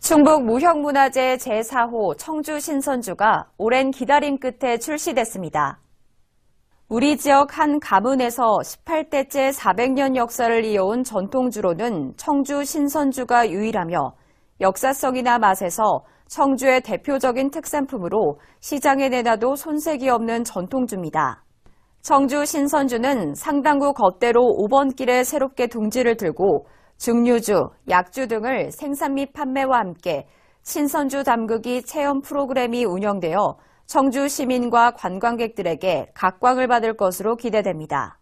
충북 무형문화재 제4호 청주 신선주가 오랜 기다림 끝에 출시됐습니다. 우리 지역 한 가문에서 18대째 400년 역사를 이어온 전통주로는 청주 신선주가 유일하며 역사성이나 맛에서 청주의 대표적인 특산품으로 시장에 내놔도 손색이 없는 전통주입니다. 청주 신선주는 상당구 겉대로 5번 길에 새롭게 둥지를 들고 증류주, 약주 등을 생산 및 판매와 함께 신선주 담그기 체험 프로그램이 운영되어 청주 시민과 관광객들에게 각광을 받을 것으로 기대됩니다.